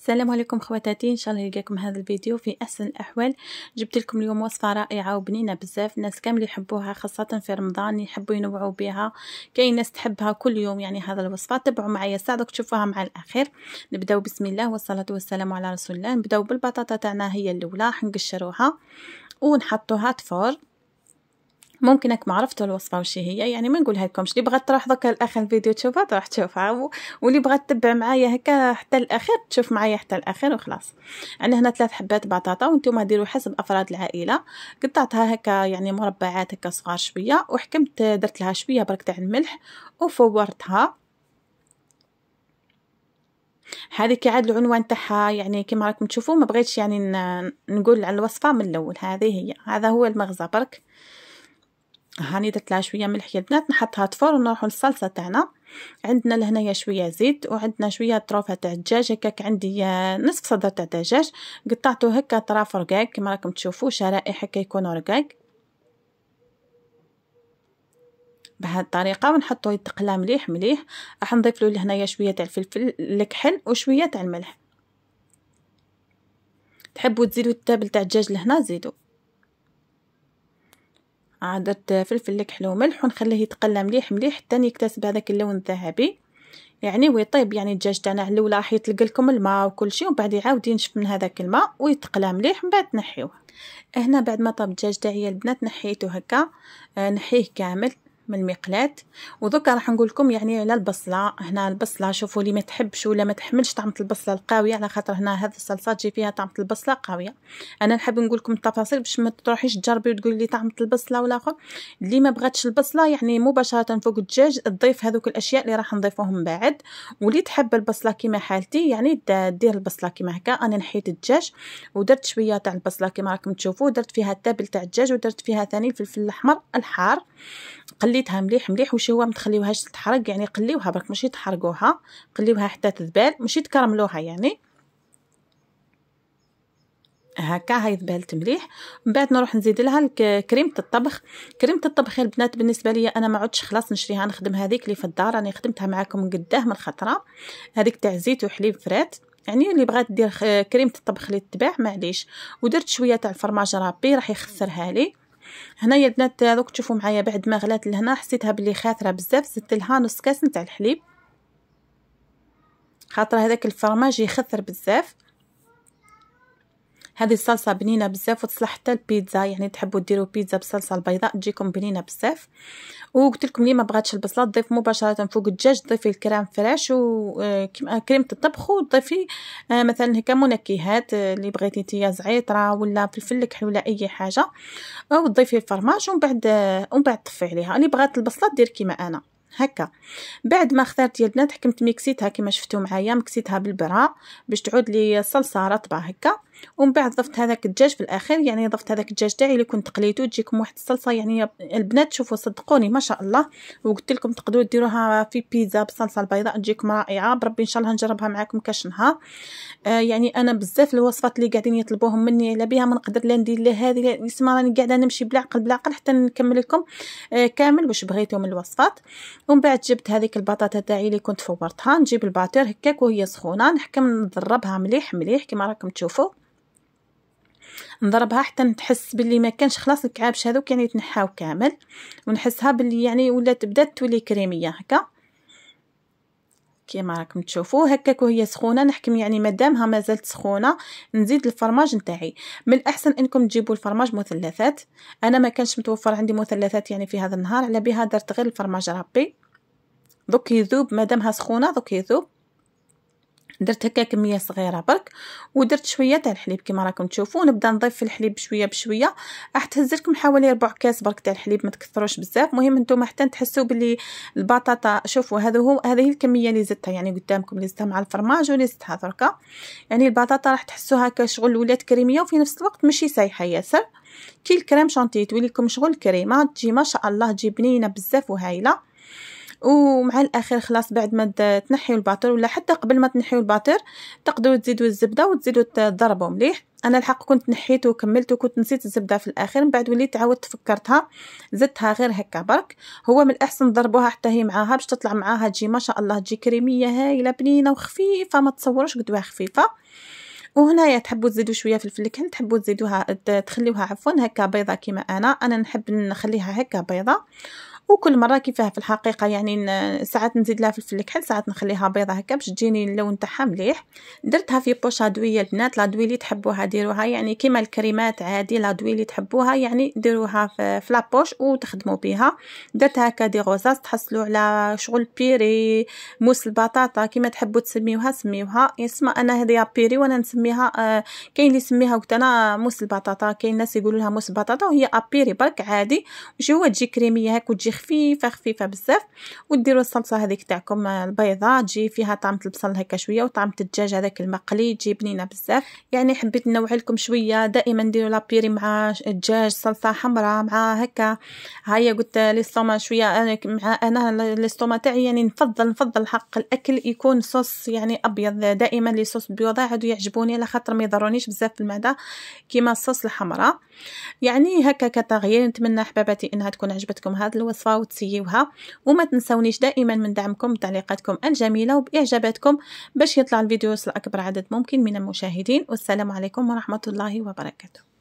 السلام عليكم خواتاتي ان شاء الله يلقاكم هذا الفيديو في احسن الاحوال جبت لكم اليوم وصفه رائعه وبنينه بزاف الناس كامل يحبوها خاصه في رمضان يحبوا ينوعوا بها كاين ناس تحبها كل يوم يعني هذا الوصفه تبعوا معايا ساعدك تشوفوها مع الاخير نبداو بسم الله والصلاه والسلام على رسول الله نبداو بالبطاطا تاعنا هي الاولى حنقشروها ونحطوها تفور ممكن ما عرفتوا الوصفه وش هي يعني ما نقولها لكمش اللي بغات تروح دوكا لاخر الفيديو تشوفها تروح تشوفها واللي بغات تتبع معايا هكا حتى الاخير تشوف معايا حتى الاخير وخلاص انا هنا ثلاث حبات بطاطا وانتم ديروا حسب افراد العائله قطعتها هكا يعني مربعات هكا صغار شويه وحكمت درت لها شويه برك تاع الملح وفورتها هذه عاد العنوان تاعها يعني كيما راكم تشوفوا ما بغيتش يعني نقول على الوصفه من الاول هذه هي هذا هو المغزى برك هاني درت لها شويه ملح يا البنات نحطها تفور ونروحوا للصلصه تاعنا عندنا لهنايا شويه زيت وعندنا شويه طروفه تاع الدجاج هكاك عندي نصف صدر تاع دجاج قطعته هكا طراف رقاق كما راكم تشوفوا شرائح هكا يكونوا رقاق بهذه الطريقه ونحطو يتقلى مليح مليح راح نضيف له لهنايا شويه تاع الفلفل الكحل وشويه تاع الملح تحبوا تزيدوا التابل تاع الدجاج لهنا زيدوا آه درت فلفل حلو وملح ونخليه يتقلى مليح مليح حتى يكتسب هذاك اللون الذهبي يعني ويطيب يعني الدجاج تاعنا على الاولى راح يطلق لكم الماء وكل شيء ومن بعد يعاود ينشف من هذاك الماء ويتقلى مليح من بعد نحيوه هنا بعد ما طاب الدجاج تاعي البنات نحيته هكا آه، نحيه كامل من المقلاة ودوكا راح نقول لكم يعني على البصله هنا البصله شوفوا لي ما تحبش ولا ما تحملش طعمه البصله القاويه على خاطر هنا هذا الصلصه تجي فيها طعمه البصله قاويه انا نحب نقول لكم التفاصيل باش ما تروحيش تجربي وتقولي لي طعمه البصله ولا اخر اللي ما بغاتش البصله يعني مباشره فوق الدجاج تضيف هذوك الاشياء اللي راح نضيفوهم بعد واللي تحب البصله كيما حالتي يعني دير البصله كيما هكا انا نحيت الدجاج ودرت شويه تاع البصله كيما راكم تشوفوا درت فيها التابل تاع الدجاج ودرت فيها ثاني الفلفل الاحمر الحار قليت خليتها مليح مليح وشوا ما تخليوهاش تتحرق يعني قليوها برك ماشي تحرقوها قليوها حتى تذبال ماشي تكرملوها يعني هكا هاي ذبالت مليح من بعد نروح نزيد لها كريمه الطبخ كريمه الطبخ يا البنات بالنسبه لي انا ما عدتش خلاص نشريها نخدم هذيك اللي في الدار راني خدمتها معاكم قداه من خطره هذيك تاع زيت وحليب فرات يعني اللي بغات دير كريمه الطبخ اللي تباع معليش ودرت شويه تاع الفرماج رابي راح يخسرها لي هنايا البنات دوك تشوفوا معايا بعد ما غلات لهنا حسيتها بلي خاثره بزاف زدت لها نص كاس نتاع الحليب خاطر هذاك الفرماج يخثر بزاف هذه الصلصه بنينه بزاف وتصلح حتى البيتزا يعني تحبوا ديروا بيتزا بالصلصه البيضاء تجيكم بنينه بزاف وقلت لكم لي ما بغاتش البصله تضيف مباشره فوق الدجاج ضيفي الكريم فريش وكيما آه، آه، كريمه الطبخ وتضيفي آه، مثلا هكا منكهات اللي بغيتي تيا زعيطره ولا فلفل كحل ولا اي حاجه تضيفي الفرماج ومن بعد ومن بعد طفي عليها اللي بغات البصله دير كيما انا هكا بعد ما اخترت يا البنات حكمت ميكسيتها كيما شفتوا معايا مكسيتها بالبرا باش تعود لي الصلصه رطبه هكا ومن بعد ضفت هذاك الدجاج في الاخير يعني ضفت هذاك الدجاج تاعي اللي كنت قليتو تجيكم واحد الصلصه يعني البنات شوفوا صدقوني ما شاء الله وقلت لكم تقدروا ديروها في بيتزا بالصلصه البيضاء تجيكم رائعه بربي ان شاء الله نجربها معكم كاش نهار آه يعني انا بزاف الوصفات اللي قاعدين يطلبوهم مني على بها ما نقدر لا ندير لا هذه يسمى راني قاعده نمشي بالعقل بالعقل حتى نكمل لكم آه كامل واش بغيتو من الوصفات ومن بعد جبت هذيك البطاطا تاعي اللي كنت فورتها نجيب الباتير هكاك وهي سخونه نحكم نضربها مليح مليح كما راكم تشوفوا نضربها حتى نتحس باللي ما كانش خلاص الكعابش هذوك يعني يتنحاو كامل ونحسها باللي يعني ولات بدات تولي كريميه هكا كيما راكم تشوفوا هكاك وهي سخونه نحكم يعني مادامها مازالت سخونه نزيد الفرماج نتاعي من الاحسن انكم تجيبوا الفرماج مثلثات انا ما كانش متوفر عندي مثلثات يعني في هذا النهار على بها درت غير الفرماج ربي دوك يذوب مادامها سخونه دوك يذوب درت هكا كميه صغيره برك ودرت شويه تاع الحليب كما راكم تشوفوا نبدا نضيف في الحليب بشويه بشويه راح تهز لكم حوالي ربع كاس برك تاع الحليب ما تكثروش بزاف المهم نتوما حتى تحسوا باللي البطاطا شوفوا هذا هو هذه الكميه اللي زدتها يعني قدامكم اللي زدتها مع الفرماج واللي زدتها دركا يعني البطاطا راح تحسوها كشغل ولات كريميه وفي نفس الوقت ماشي سايحه ياسر كي الكريم شانتي تولي لكم شغل كريمه تجي ما شاء الله تجي بنينه بزاف وهايله ومع الاخير خلاص بعد ما تنحيو الباتر ولا حتى قبل ما تنحيو الباتر تقدروا تزيدوا الزبده وتزيدوا تضربوا مليح انا الحق كنت نحيت وكملت وكنت نسيت الزبده في الاخير من بعد وليت عاودت فكرتها زدتها غير هكا برك هو من الاحسن ضربوها حتى هي معاها باش تطلع معاها تجي ما شاء الله تجي كريميه هايله بنينه وخفيفه ما تصوروش قدوها خفيفه وهنايا تحبوا تزيدوا شويه فلفل الكحل تحبوا تزيدوها تخليوها عفوا هكا بيضه كيما انا انا نحب نخليها هكا بيضه وكل مره كيفاه في الحقيقه يعني ساعات نزيد لها فلفل الكحل ساعات نخليها بيضه هكا باش تجيني اللون تاعها مليح درتها في بوش ادويه البنات لادوي اللي تحبوها ديروها يعني كيما الكريمات عادي لادوي اللي تحبوها يعني ديروها في بوش وتخدموا بها درت هكا دي غوزاس تحصلوا على شغل بيري موس البطاطا كيما تحبوا تسميوها سميوها يسمى انا هذه بيري وانا نسميها آه، كاين اللي يسميها قلت انا موس البطاطا كاين ناس يقولوا لها موس البطاطا وهي ابيري برك عادي وشي هو تجي كريميه هكا وتجي خفيفه خفيفه بزاف وديروا الصلصه هذيك تاعكم آه، البيضاء تجي فيها طعمه البصل هكا شويه وطعمه الدجاج هذاك المقلي تجي بنينه بزاف يعني حبيت نوع لكم شويه دائما ديروا لابيري مع الدجاج صلصه حمراء مع هكا هيا قلت ليستوما شويه انا مع انا ليستوما تاعي يعني نفضل نفضل حق الاكل يكون صوص يعني ابيض دائما لي صوص بيضاء عادوا يعجبوني على خاطر ما يضرونيش بزاف في المعده كيما الصوص الحمراء يعني هكا كتغيير نتمنى حباباتي انها تكون عجبتكم هذه الوصفه وصفة وتسيوها وما تنسونيش دائما من دعمكم بتعليقاتكم الجميلة وبإعجاباتكم باش يطلع الفيديو يوصل أكبر عدد ممكن من المشاهدين والسلام عليكم ورحمة الله وبركاته